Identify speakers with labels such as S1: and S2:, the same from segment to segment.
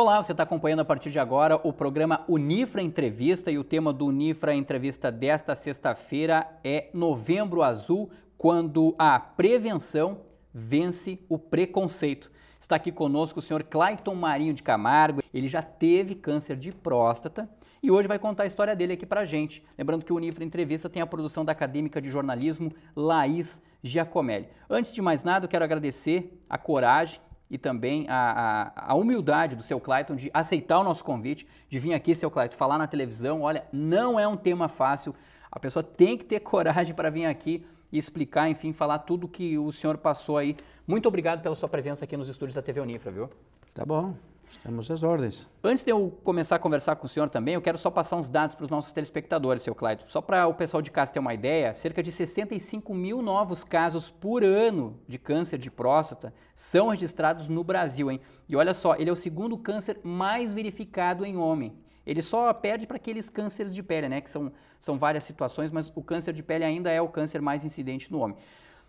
S1: Olá, você está acompanhando a partir de agora o programa Unifra Entrevista e o tema do Unifra Entrevista desta sexta-feira é Novembro Azul, quando a prevenção vence o preconceito. Está aqui conosco o senhor Clayton Marinho de Camargo. Ele já teve câncer de próstata e hoje vai contar a história dele aqui para gente. Lembrando que o Unifra Entrevista tem a produção da acadêmica de jornalismo Laís Giacomelli. Antes de mais nada, eu quero agradecer a coragem e também a, a, a, humildade do seu Clayton de aceitar o nosso convite, de vir aqui, seu Clayton, falar na televisão. Olha, não é um tema fácil, a pessoa tem que ter coragem para vir aqui e explicar, enfim, falar tudo que o senhor passou aí. Muito obrigado pela sua presença aqui nos estúdios da TV Unifra, viu?
S2: Tá bom. Estamos às ordens.
S1: Antes de eu começar a conversar com o senhor também, eu quero só passar uns dados para os nossos telespectadores, seu Clyde. Só para o pessoal de casa ter uma ideia, cerca de 65 mil novos casos por ano de câncer de próstata são registrados no Brasil, hein? E olha só, ele é o segundo câncer mais verificado em homem. Ele só perde para aqueles cânceres de pele, né? Que são, são várias situações, mas o câncer de pele ainda é o câncer mais incidente no homem.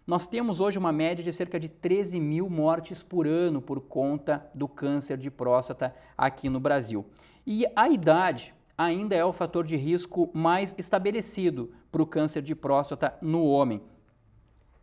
S1: Nós temos hoje uma média de cerca de 13 mil mortes por ano por conta do câncer de próstata aqui no Brasil. E a idade ainda é o fator de risco mais estabelecido para o câncer de próstata no homem.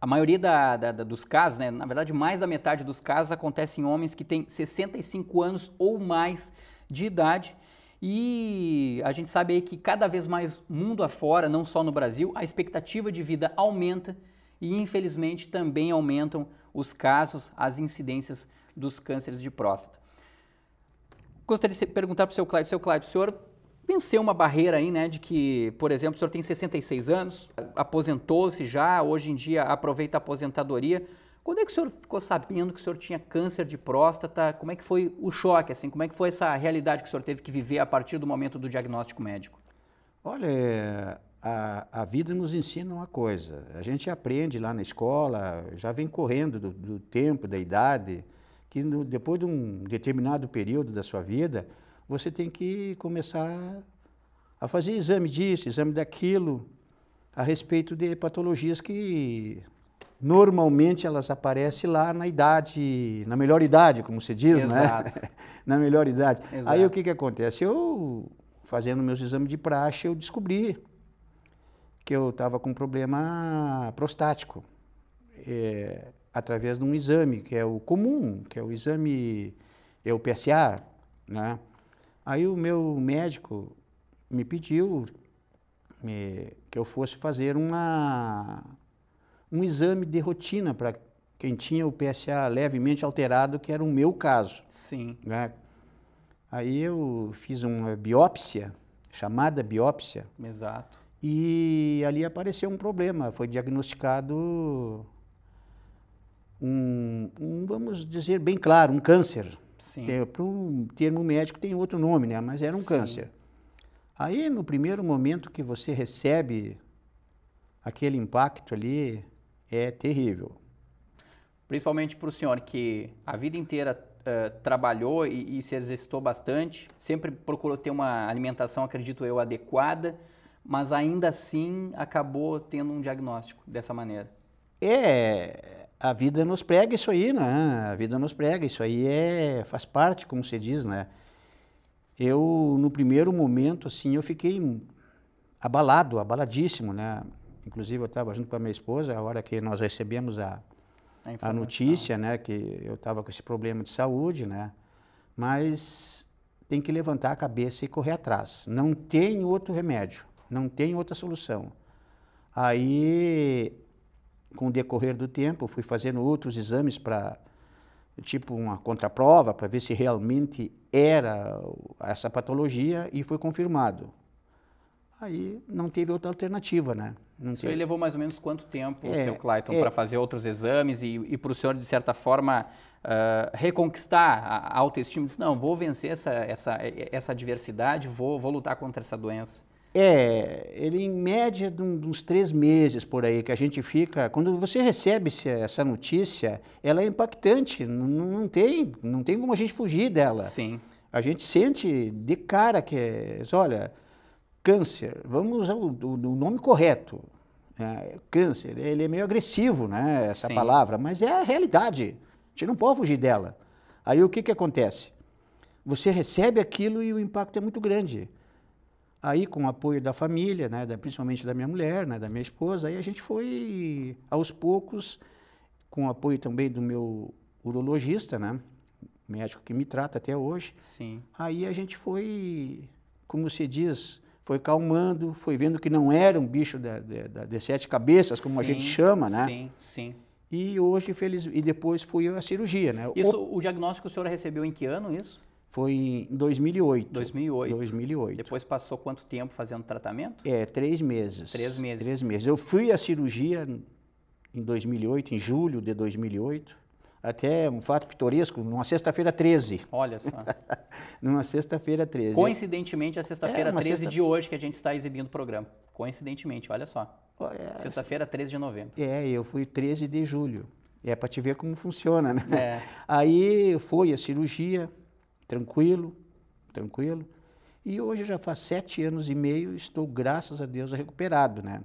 S1: A maioria da, da, da, dos casos, né, na verdade, mais da metade dos casos acontece em homens que têm 65 anos ou mais de idade. E a gente sabe aí que cada vez mais mundo afora, não só no Brasil, a expectativa de vida aumenta e, infelizmente, também aumentam os casos, as incidências dos cânceres de próstata. Gostaria de perguntar para o seu Cláudio, seu Cláudio, o senhor venceu uma barreira aí, né, de que, por exemplo, o senhor tem 66 anos, aposentou-se já, hoje em dia aproveita a aposentadoria. Quando é que o senhor ficou sabendo que o senhor tinha câncer de próstata? Como é que foi o choque, assim? Como é que foi essa realidade que o senhor teve que viver a partir do momento do diagnóstico médico?
S2: Olha, é, a, a vida nos ensina uma coisa. A gente aprende lá na escola, já vem correndo do, do tempo, da idade, que no, depois de um determinado período da sua vida, você tem que começar a fazer exame disso, exame daquilo, a respeito de patologias que normalmente elas aparecem lá na idade, na melhor idade, como se diz, né? Exato. né? na melhor idade. Exato. Aí o que, que acontece? Eu fazendo meus exames de praxe, eu descobri que eu estava com problema prostático. É, através de um exame, que é o comum, que é o exame é o PSA, né? Aí o meu médico me pediu me, eh, que eu fosse fazer uma, um exame de rotina para quem tinha o PSA levemente alterado, que era o meu caso. Sim. Né? Aí eu fiz uma biópsia, chamada biópsia. Exato. E ali apareceu um problema. Foi diagnosticado um, um vamos dizer bem claro, um câncer. Para um termo médico tem outro nome, né? Mas era um Sim. câncer. Aí, no primeiro momento que você recebe aquele impacto ali, é terrível.
S1: Principalmente para o senhor que a vida inteira eh, trabalhou e, e, se exercitou bastante, sempre procurou ter uma alimentação, acredito eu, adequada, mas ainda assim acabou tendo um diagnóstico dessa maneira.
S2: É, a vida nos prega isso aí, né? A vida nos prega, isso aí é, faz parte, como se diz, né? Eu, no primeiro momento, assim, eu fiquei abalado, abaladíssimo, né? Inclusive, eu estava junto com a minha esposa, a hora que nós recebemos a, a, a notícia, né, que eu estava com esse problema de saúde, né, mas tem que levantar a cabeça e correr atrás. Não tem outro remédio, não tem outra solução. Aí, com o decorrer do tempo, fui fazendo outros exames para tipo uma contraprova para ver se realmente era essa patologia e foi confirmado. Aí não teve outra alternativa, né? Não o senhor teve...
S1: levou mais ou menos quanto tempo, é, seu Clayton, é... para fazer outros exames e, e para o senhor, de certa forma, uh, reconquistar a autoestima? Disse, não, vou vencer essa, essa, essa adversidade, vou, vou lutar contra essa doença.
S2: É, ele em média de uns três meses por aí que a gente fica. Quando você recebe essa notícia, ela é impactante. Não, não tem, não tem como a gente fugir dela. Sim. A gente sente de cara que, é, olha, câncer, vamos ao, nome correto. É, câncer, ele é meio agressivo, né, essa Sim. palavra, mas é a realidade. A gente não pode fugir dela. Aí o que, que acontece? Você recebe aquilo e o impacto é muito grande. Aí, com o apoio da família, né, da, principalmente da minha mulher, né, da minha esposa, aí a gente foi, aos poucos, com o apoio também do meu urologista, né, médico que me trata até hoje. Sim. Aí a gente foi, como se diz, foi calmando, foi vendo que não era um bicho de sete cabeças, como sim, a gente chama, né? Sim, sim. E hoje, feliz, e depois fui à cirurgia, né? Isso,
S1: o, o diagnóstico o senhor recebeu em que ano isso?
S2: Foi em 2008.
S1: 2008. 2008. Depois passou quanto tempo fazendo tratamento?
S2: É, três meses. Três meses. Três meses. Eu fui à cirurgia em 2008, em julho de 2008 até um fato pitoresco, numa sexta-feira 13. Olha só. numa sexta-feira 13.
S1: Coincidentemente, a é, sexta-feira é 13 sexta... de hoje que a gente está exibindo o programa. Coincidentemente, olha só. É, sexta-feira, 13 de novembro.
S2: É, eu fui 13 de julho. É para te ver como funciona, né? É. Aí foi a cirurgia, tranquilo, tranquilo. E hoje já faz sete anos e meio, estou, graças a Deus, recuperado, né?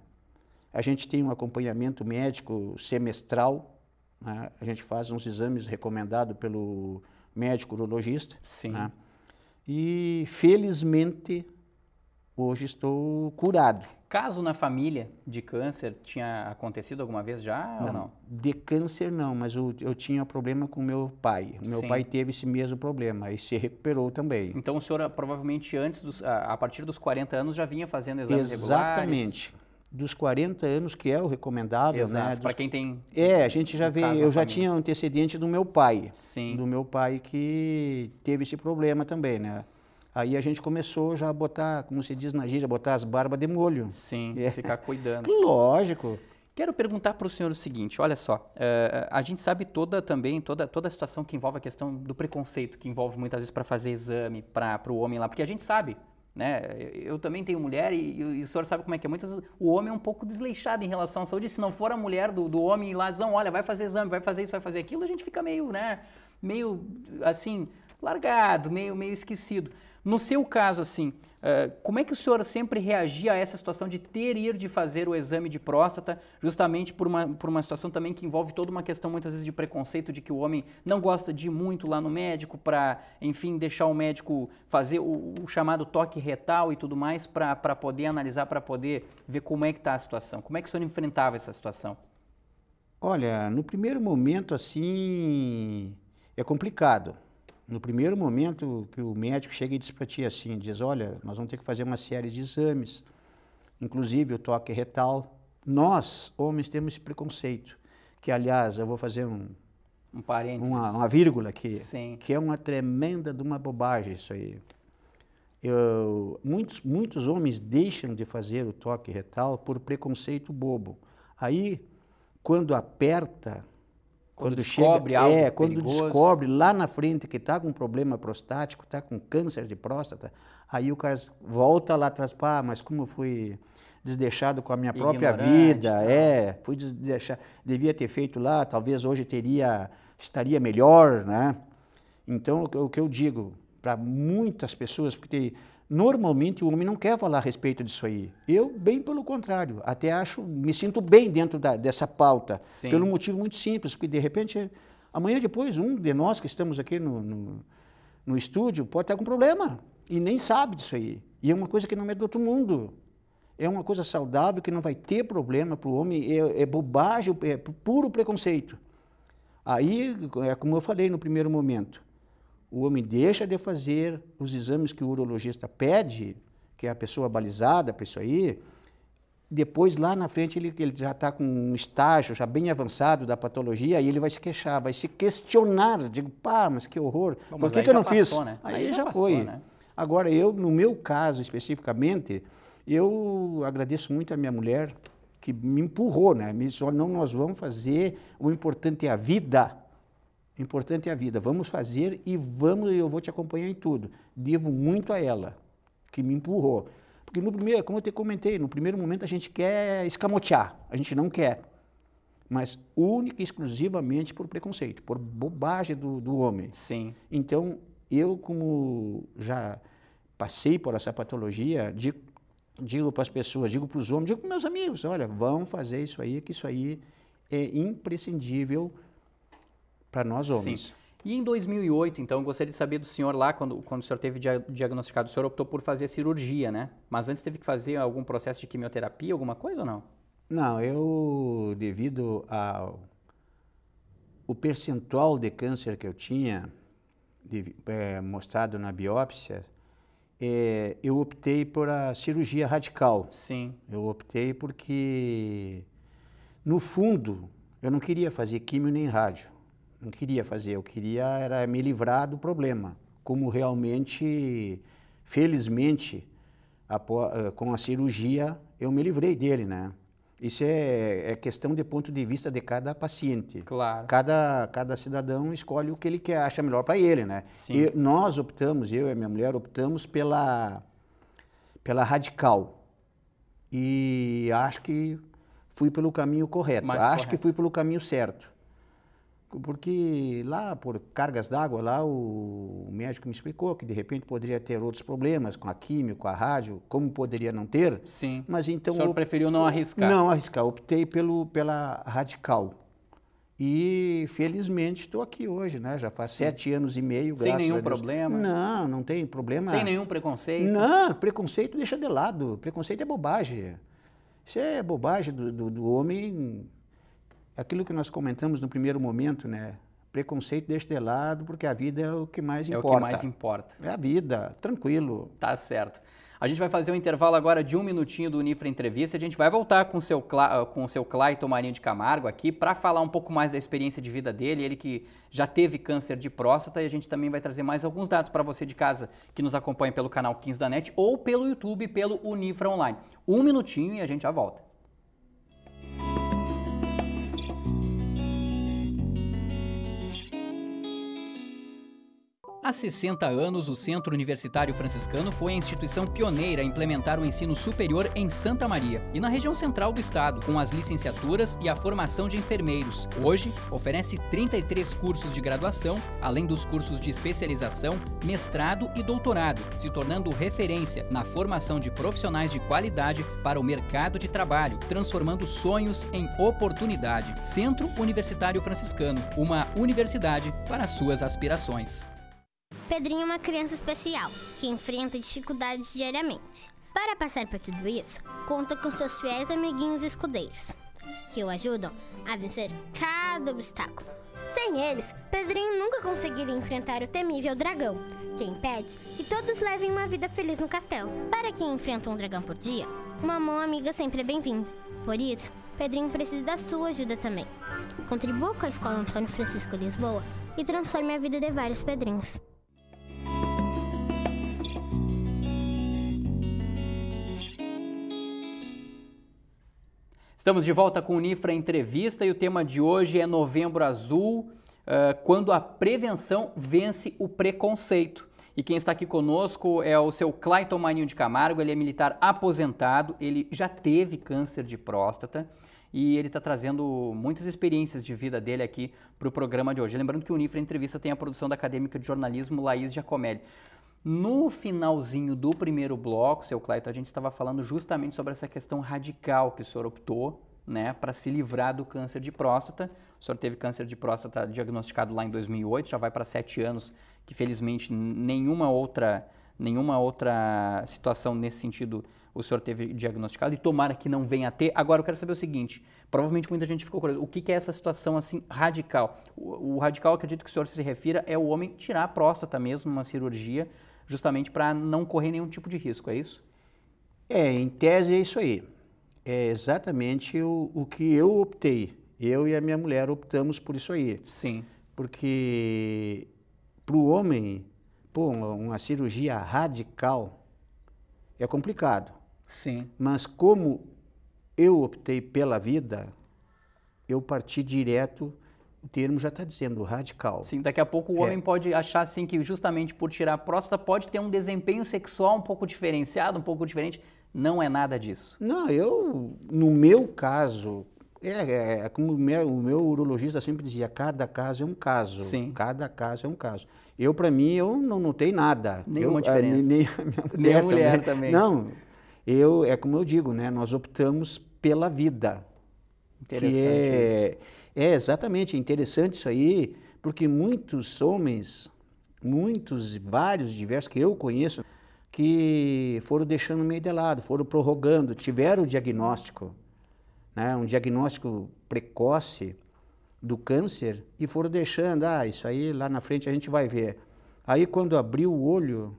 S2: A gente tem um acompanhamento médico semestral, né? A gente faz uns exames recomendados pelo médico urologista. Sim. Né? E felizmente hoje estou curado.
S1: Caso na família de câncer tinha acontecido alguma vez já não, ou não?
S2: De câncer não, mas eu, eu tinha problema com meu pai. meu Sim. pai teve esse mesmo problema e se recuperou também.
S1: Então o senhor ah, provavelmente antes dos, a, ah, a partir dos 40 anos já vinha fazendo exames Exatamente. regulares? Exatamente
S2: dos 40 anos, que é o recomendável, né? Exato, né? Dos... Para quem tem.
S1: É, a gente já vê. Eu já tinha
S2: antecedente do meu pai. Sim. Do meu pai que teve esse problema também, né? Aí a gente começou já a botar, como se diz na gíria, botar as
S1: barbas de molho. Sim, é. ficar cuidando.
S2: Lógico.
S1: Quero perguntar para o senhor o seguinte, olha só, uh, a gente sabe toda também, toda, toda a situação que envolve a questão do preconceito, que envolve muitas vezes para fazer exame para o homem lá, porque a gente sabe, né? Eu também tenho mulher e, e, o senhor sabe como é que é. Muitas vezes o homem é um pouco desleixado em relação à saúde. Se não for a mulher do, do homem lá, dizem, olha, vai fazer exame, vai fazer isso, vai fazer aquilo, a gente fica meio, né, meio assim, largado, meio, meio esquecido. No seu caso, assim, eh, como é que o senhor sempre reagia a essa situação de ter ir de fazer o exame de próstata, justamente por uma, por uma situação também que envolve toda uma questão muitas vezes de preconceito, de que o homem não gosta de ir muito lá no médico para, enfim, deixar o médico fazer o, o chamado toque retal e tudo mais para poder analisar, para poder ver como é que está a situação. Como é que o senhor enfrentava essa situação?
S2: Olha, no primeiro momento, assim, é complicado no primeiro momento que o médico chega e diz para ti assim, diz, olha, nós vamos ter que fazer uma série de exames, inclusive o toque retal. Nós, homens, temos esse preconceito, que, aliás, eu vou fazer um,
S1: um parênteses. Uma, uma
S2: vírgula aqui, Sim. que é uma tremenda de uma bobagem isso aí. Eu, muitos, muitos homens deixam de fazer o toque retal por preconceito bobo. Aí, quando aperta, quando, descobre chega, algo É, quando descobre lá na frente que está com problema prostático, está com câncer de próstata, aí o cara volta lá atrás, pá, mas como eu fui desdeixado com a minha própria vida, é, fui desdeixado, devia ter feito lá, talvez hoje teria, estaria melhor, né? Então, o que eu digo para muitas pessoas, porque tem Normalmente o homem não quer falar a respeito disso aí. Eu, bem pelo contrário, até acho, me sinto bem dentro da, dessa pauta, Sim. pelo motivo muito simples, porque de repente, amanhã depois, um de nós que estamos aqui no, no, no estúdio pode ter algum problema e nem sabe disso aí. E é uma coisa que não é do outro mundo. É uma coisa saudável que não vai ter problema para o homem, é, é bobagem, é puro preconceito. Aí, é como eu falei no primeiro momento, o homem deixa de fazer os exames que o urologista pede, que é a pessoa balizada para isso aí, depois lá na frente ele, ele já está com um estágio já bem avançado da patologia, aí ele vai se queixar, vai se questionar, digo, pá, mas que horror, Bom, mas por que, que eu não passou, fiz? Né? Aí, aí, já, já foi. Passou, né? Agora, eu, no meu caso especificamente, eu agradeço muito a minha mulher, que me empurrou, né? Me disse, não, nós vamos fazer, o importante é a vida importante é a vida. Vamos fazer e vamos, eu vou te acompanhar em tudo. Devo muito a ela, que me empurrou. Porque no primeiro, como eu te comentei, no primeiro momento a gente quer escamotear, a gente não quer. Mas única e exclusivamente por preconceito, por bobagem do, do homem. Sim. Então, eu como já passei por essa patologia, digo, digo para as pessoas, digo para os homens, digo para meus amigos, olha, vão fazer isso aí, que isso aí é imprescindível para nós homens. Sim.
S1: E em 2008, então, gostaria de saber do senhor lá, quando, quando o senhor teve dia diagnosticado, o senhor optou por fazer cirurgia, né? Mas antes teve que fazer algum processo de quimioterapia, alguma coisa ou não?
S2: Não, eu, devido ao o percentual de câncer que eu tinha de, é, mostrado na biópsia, é, eu optei por a cirurgia radical. Sim. Eu optei porque, no fundo, eu não queria fazer químio nem rádio não queria fazer, eu queria era me livrar do problema, como realmente, felizmente, após, eh, com a cirurgia eu me livrei dele, né? Isso é, é, questão de ponto de vista de cada paciente. Claro. Cada, cada cidadão escolhe o que ele quer, acha melhor para ele, né? Sim. E nós optamos, eu e minha mulher optamos pela, pela radical. E acho que fui pelo caminho correto. Mais acho correto. que fui pelo caminho certo porque lá por cargas d'água lá o, médico me explicou que de repente poderia ter outros problemas com a química, com a rádio, como poderia não ter.
S1: Sim. Mas então o senhor op... preferiu não arriscar. Não
S2: arriscar, optei pelo pela radical. E felizmente estou aqui hoje, né? Já faz Sim. sete anos e meio. Sem nenhum problema. Não, não tem problema. Sem nenhum
S1: preconceito. Não,
S2: preconceito deixa de lado. Preconceito é bobagem. Isso é bobagem do, do, do homem aquilo que nós comentamos no primeiro momento, né? Preconceito deixa de lado, porque a vida é o que mais importa. É o que mais
S1: importa. É a vida, tranquilo. Tá certo. A gente vai fazer um intervalo agora de um minutinho do Unifra Entrevista. A gente vai voltar com o seu, Cla ah, com o seu Clayton Marinho de Camargo aqui para falar um pouco mais da experiência de vida dele. Ele que já teve câncer de próstata e a gente também vai trazer mais alguns dados para você de casa que nos acompanha pelo canal 15 da NET ou pelo YouTube, pelo Unifra Online. Um minutinho e a gente já volta. Há 60 anos, o Centro Universitário Franciscano foi a instituição pioneira a implementar o ensino superior em Santa Maria e na região central do estado, com as licenciaturas e a formação de enfermeiros. Hoje, oferece 33 cursos de graduação, além dos cursos de especialização, mestrado e doutorado, se tornando referência na formação de profissionais de qualidade para o mercado de trabalho, transformando sonhos em oportunidade. Centro Universitário Franciscano, uma universidade para suas aspirações. Pedrinho é uma criança especial que enfrenta dificuldades diariamente. Para passar por tudo isso, conta com seus fiéis amiguinhos escudeiros, que o ajudam a vencer cada obstáculo. Sem eles, Pedrinho nunca conseguiria enfrentar o temível dragão, que impede que todos levem uma vida feliz no castelo. Para quem enfrenta um dragão por dia, uma mão amiga sempre é bem-vinda. Por isso, Pedrinho precisa da sua ajuda também. Contribua com a Escola Antônio Francisco Lisboa e transforme a vida de vários Pedrinhos. Estamos de volta com o Nifra Entrevista e o tema de hoje é Novembro Azul, uh, quando a prevenção vence o preconceito. E quem está aqui conosco é o seu Clayton Maninho de Camargo, ele é militar aposentado, ele já teve câncer de próstata e ele está trazendo muitas experiências de vida dele aqui para o programa de hoje. Lembrando que o Unifra Entrevista tem a produção da acadêmica de jornalismo Laís Giacomelli. No finalzinho do primeiro bloco, seu Claito, a gente estava falando justamente sobre essa questão radical que o senhor optou né, para se livrar do câncer de próstata. O senhor teve câncer de próstata diagnosticado lá em 2008, já vai para sete anos, que felizmente nenhuma outra, nenhuma outra situação nesse sentido o senhor teve diagnosticado e tomara que não venha a ter. Agora eu quero saber o seguinte, provavelmente muita gente ficou curiosa, o que, que é essa situação assim radical? O, o radical, acredito que o senhor se refira, é o homem tirar a próstata mesmo, uma cirurgia, justamente para não correr nenhum tipo de risco, é isso? É, em tese é isso aí. É exatamente o, o que eu optei. Eu e a minha mulher
S2: optamos por isso aí. Sim. Porque para o homem, pô, uma cirurgia radical é complicado. Sim. Mas como eu optei pela vida, eu parti direto termo já está dizendo, radical. Sim, daqui a pouco o é. homem
S1: pode achar assim que justamente por tirar a próstata pode ter um desempenho sexual um pouco diferenciado, um pouco diferente. Não é nada disso.
S2: Não, eu, no meu caso, é, é, é como o meu, o meu, urologista sempre dizia, cada caso é um caso. Sim. Cada caso é um caso. Eu, para mim, eu não notei nada. Nenhuma eu, é, diferença. A, nem, a minha mulher, nem a mulher também. também. Não, eu, é como eu digo, né? Nós optamos pela vida. Interessante que é, isso é, exatamente, é interessante isso aí, porque muitos homens, muitos, vários, diversos que eu conheço, que foram deixando meio de lado, foram prorrogando, tiveram o diagnóstico, né, um diagnóstico precoce do câncer e foram deixando, ah, isso aí lá na frente a gente vai ver. Aí quando
S1: abriu o olho,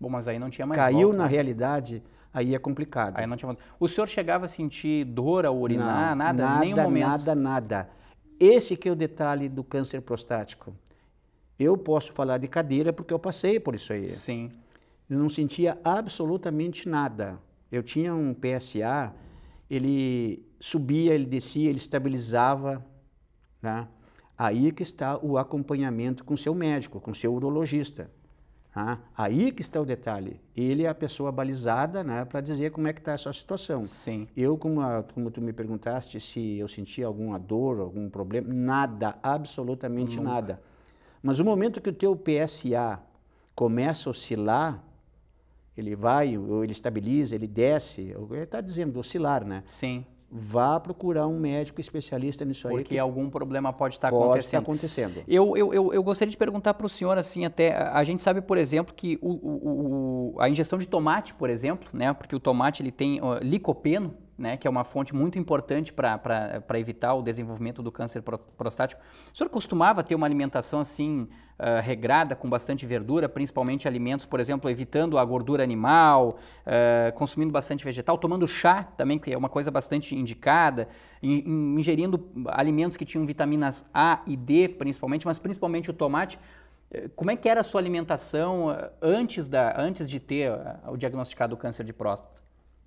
S1: bom, mas aí não tinha mais caiu volta. na né? realidade, aí é complicado. Aí não tinha O senhor chegava a sentir dor ao urinar, não, nada, nada, nenhum momento. Nada, nada, nada.
S2: Esse que é o detalhe do câncer prostático. Eu posso falar de cadeira porque eu passei por isso aí. Sim. Eu não sentia absolutamente nada. Eu tinha um PSA, ele subia, ele descia, ele estabilizava. Né? Aí que está o acompanhamento com seu médico, com seu urologista aí que está o detalhe. Ele é a pessoa balizada né, para dizer como é que está essa situação. Sim. Eu, como, a, como tu me perguntaste se eu sentia alguma dor, algum problema, nada, absolutamente Nunca. nada. Mas o momento que o teu PSA começa a oscilar, ele vai, ou ele estabiliza, ele desce, ele está dizendo oscilar, né? Sim vá procurar um médico especialista nisso Porque aí. Porque algum
S1: problema pode estar pode acontecendo. Estar acontecendo. Eu, eu, eu, eu gostaria de perguntar para o senhor, assim, até. A gente sabe, por exemplo, que o, o, o, a ingestão de tomate, por exemplo, né? Porque o tomate ele tem uh, licopeno, né, que é uma fonte muito importante para evitar o desenvolvimento do câncer prostático. O senhor costumava ter uma alimentação assim uh, regrada, com bastante verdura, principalmente alimentos, por exemplo, evitando a gordura animal, uh, consumindo bastante vegetal, tomando chá também, que é uma coisa bastante indicada, in, ingerindo alimentos que tinham vitaminas A e D, principalmente, mas principalmente o tomate. Como é que era a sua alimentação ah, antes, da, antes de ter o diagnosticado o câncer de próstata?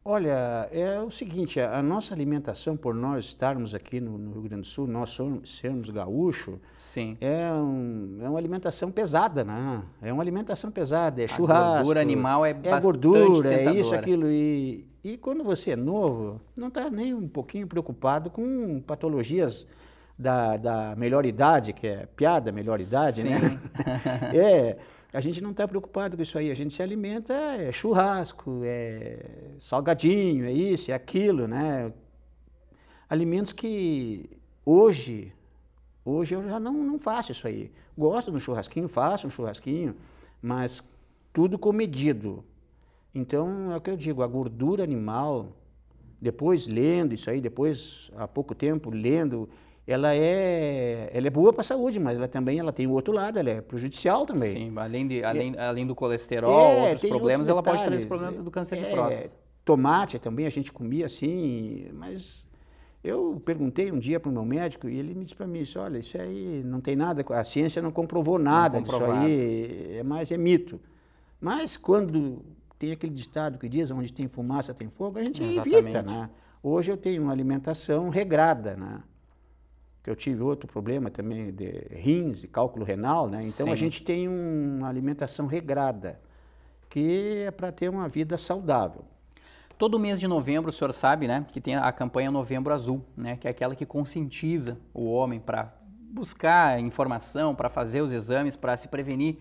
S2: Olha, é o seguinte, a nossa alimentação, por nós estarmos aqui no, no Rio Grande do Sul, nós somos, sermos gaúcho, Sim. É, um, é uma alimentação pesada, né? É uma alimentação pesada, é a gordura animal é, é bastante gordura, tentadora. é isso, aquilo. E, e quando você é novo, não está nem um pouquinho preocupado com patologias da, da melhor idade, que é piada, melhor idade, né? Sim. né? é, a gente não está preocupado com isso aí. A gente se alimenta, é churrasco, é salgadinho, é isso, é aquilo, né? Alimentos que hoje, hoje eu já não, não faço isso aí. Gosto de um churrasquinho, faço um churrasquinho, mas tudo comedido Então, é o que eu digo, a gordura animal, depois lendo isso aí, depois há pouco tempo lendo ela é, ela é boa para a saúde, mas ela também ela tem o outro lado, ela é prejudicial também. Sim,
S1: além, de, além, é, além do colesterol, é, outros problemas, outros ela pode trazer problema do é. câncer é, de próstata.
S2: Tomate também a gente comia assim, mas eu perguntei um dia para o meu médico e ele me disse para mim isso, olha, isso aí não tem nada, a ciência não comprovou nada não disso aí, é mais é mito. Mas quando tem aquele ditado que diz onde tem fumaça tem fogo, a gente Exatamente. evita, né? Hoje eu tenho uma alimentação regrada, né? que eu tive outro problema também de rins e cálculo renal, né? Então Sim. a gente tem uma alimentação regrada, que é para ter uma vida saudável.
S1: Todo mês de novembro, o senhor sabe, né, que tem a campanha Novembro Azul, né, que é aquela que conscientiza o homem para buscar informação, para fazer os exames, para se prevenir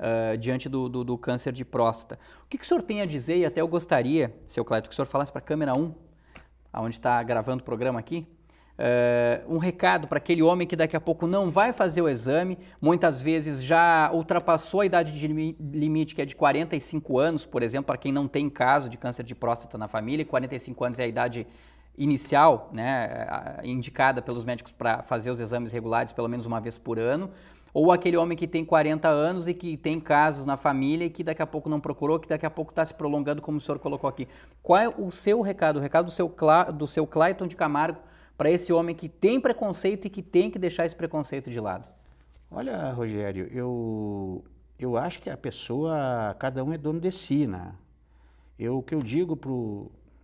S1: uh, diante do, do, do, câncer de próstata. O que, que o senhor tem a dizer, e até eu gostaria, seu Cleto, que o senhor falasse para a câmera 1, onde está gravando o programa aqui, uh, um recado para aquele homem que daqui a pouco não vai fazer o exame, muitas vezes já ultrapassou a idade de limite, que é de 45 anos, por exemplo, para quem não tem caso de câncer de próstata na família, 45 anos é a idade inicial, né, indicada pelos médicos para fazer os exames regulares pelo menos uma vez por ano, ou aquele homem que tem 40 anos e que tem casos na família e que daqui a pouco não procurou, que daqui a pouco está se prolongando, como o senhor colocou aqui. Qual é o seu recado, o recado do seu, Cla do seu Clayton de Camargo para esse homem que tem preconceito e que tem que deixar esse preconceito de lado?
S2: Olha, Rogério, eu, eu acho que a pessoa, cada um é dono de si, né? Eu, o que eu digo para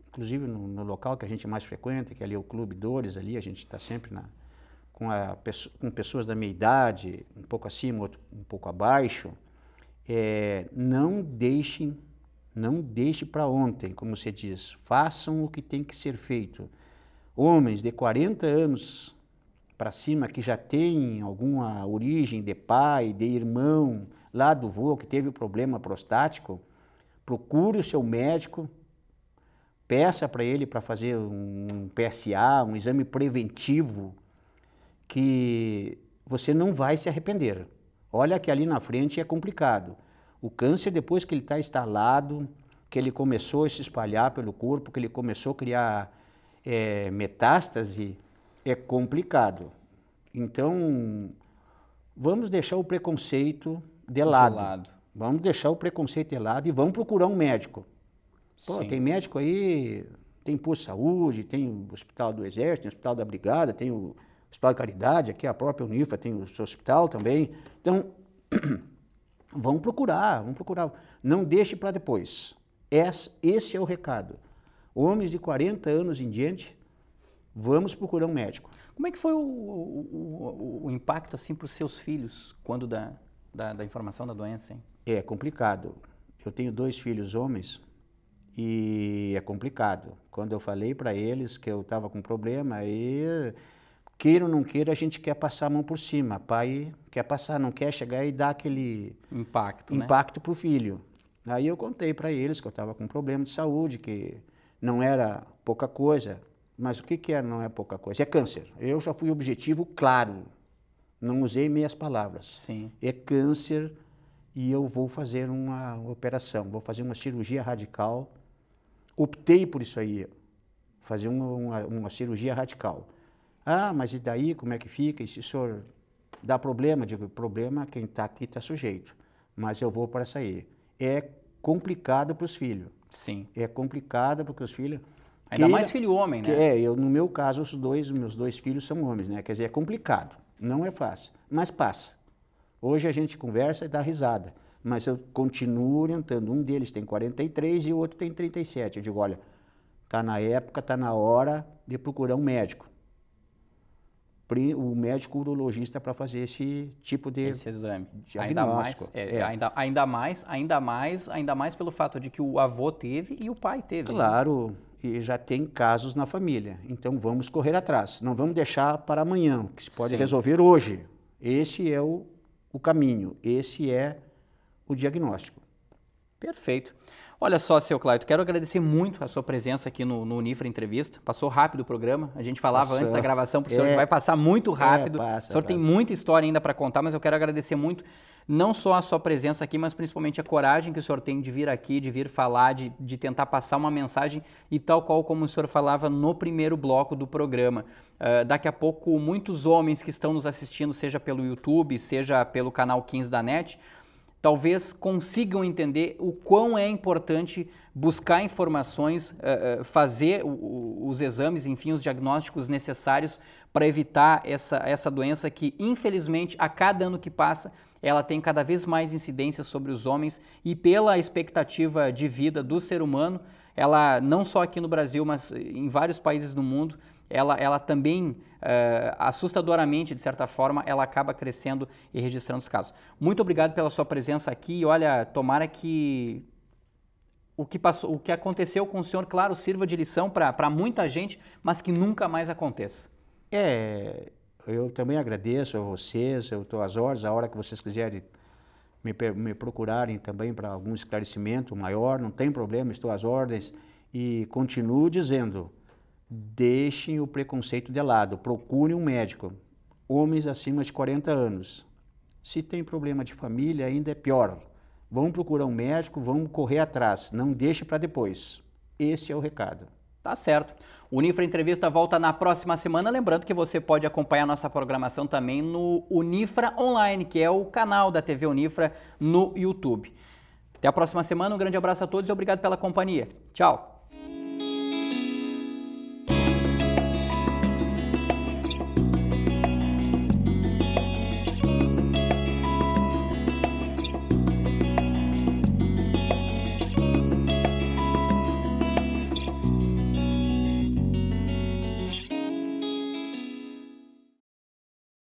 S2: inclusive no, no, local que a gente mais frequenta, que é ali o Clube Dores, ali a gente está sempre na, com, a, com pessoas da minha idade, um pouco acima, outro um pouco abaixo, é, não deixem, não deixe para ontem, como você diz, façam o que tem que ser feito homens de 40 anos para cima que já têm alguma origem de pai, de irmão, lá do vô que teve problema prostático, procure o seu médico, peça para ele para fazer um PSA, um exame preventivo, que você não vai se arrepender. Olha que ali na frente é complicado. O câncer, depois que ele está instalado, que ele começou a se espalhar pelo corpo, que ele começou a criar é, metástase é complicado. Então, vamos deixar o preconceito de lado. lado. Vamos deixar o preconceito de lado e vamos procurar um médico. Pô, tem médico aí, tem posto de saúde, tem o Hospital do Exército, tem o Hospital da Brigada, tem o Hospital de Caridade, aqui é a própria unifa tem o seu hospital também. Então, vamos procurar, vamos procurar. Não deixe para depois. Esse é o recado homens de
S1: 40 anos em diante, vamos procurar um médico. Como é que foi o, o, o, o impacto assim para os seus filhos quando da, da, da, informação da doença? Hein? É
S2: complicado. Eu tenho dois filhos homens e é complicado. Quando eu falei para eles que eu estava com problema, aí queira ou não queira, a gente quer passar a mão por cima. Pai quer passar, não quer chegar e dar aquele impacto, né? impacto né? para o filho. Aí eu contei para eles que eu estava com problema de saúde, que não era pouca coisa. Mas o que, que é não é pouca coisa? É câncer. Eu já fui objetivo, claro. Não usei meias palavras. Sim. É câncer e eu vou fazer uma operação, vou fazer uma cirurgia radical. Optei por isso aí, fazer uma, uma, uma cirurgia radical. Ah, mas e daí como é que fica? E se o senhor dá problema? Digo, problema quem está aqui está sujeito, mas eu vou para sair. É complicado para os filhos. Sim. É complicada porque os filhos.
S1: Ainda mais filho homem, né? É,
S2: eu, no meu caso, os dois, meus dois filhos são homens, né? Quer dizer, é complicado, não é fácil, mas passa. Hoje a gente conversa e dá risada, mas eu continuo orientando. Um deles tem 43 e o outro tem 37. Eu digo, olha, tá na época, tá na hora de procurar um médico o médico urologista para fazer esse tipo de esse exame. Diagnóstico. Ainda mais, é, é. Ainda,
S1: ainda, mais, ainda mais, ainda mais pelo fato de que o avô teve e o pai teve. Né?
S2: Claro, né? e já tem casos na família. Então vamos correr atrás. Não vamos deixar para amanhã, que se pode Sim. resolver hoje. Esse é o, o caminho, esse é o diagnóstico.
S1: Perfeito. Olha só, seu Cláudio. quero agradecer muito a sua presença aqui no, no Unifra Entrevista. Passou rápido o programa. A gente falava antes da gravação para o senhor é. que vai passar muito é, rápido. É, passa, o senhor passa. tem muita história ainda para contar, mas eu quero agradecer muito não só a sua presença aqui, mas principalmente a coragem que o senhor tem de vir aqui, de vir falar, de, de tentar passar uma mensagem e tal qual como o senhor falava no primeiro bloco do programa. Uh, daqui a pouco, muitos homens que estão nos assistindo, seja pelo YouTube, seja pelo canal 15 da NET, talvez consigam entender o quão é importante buscar informações, eh, eh, fazer os exames, enfim, os diagnósticos necessários para evitar essa, essa doença que, infelizmente, a cada ano que passa, ela tem cada vez mais incidência sobre os homens e pela expectativa de vida do ser humano, ela não só aqui no Brasil, mas em vários países do mundo, ela, ela também, uh, assustadoramente, de certa forma, ela acaba crescendo e registrando os casos. Muito obrigado pela sua presença aqui e olha, tomara que o que, passou, o que aconteceu com o senhor, claro, sirva de lição para muita gente, mas que nunca mais aconteça.
S2: É, eu também agradeço a vocês, eu estou às horas, a hora que vocês quiserem me, me procurarem também para algum esclarecimento maior, não tem problema, estou às ordens e continuo dizendo, deixem o preconceito de lado, procurem um médico. Homens acima de 40 anos. Se tem problema de família, ainda é pior. Vamos
S1: procurar um médico, vamos correr atrás, não deixe para depois. Esse é o recado. Tá certo. O Unifra Entrevista volta na próxima semana. Lembrando que você pode acompanhar nossa programação também no Unifra Online, que é o canal da TV Unifra no YouTube. Até a próxima semana, um grande abraço a todos e obrigado pela companhia. Tchau.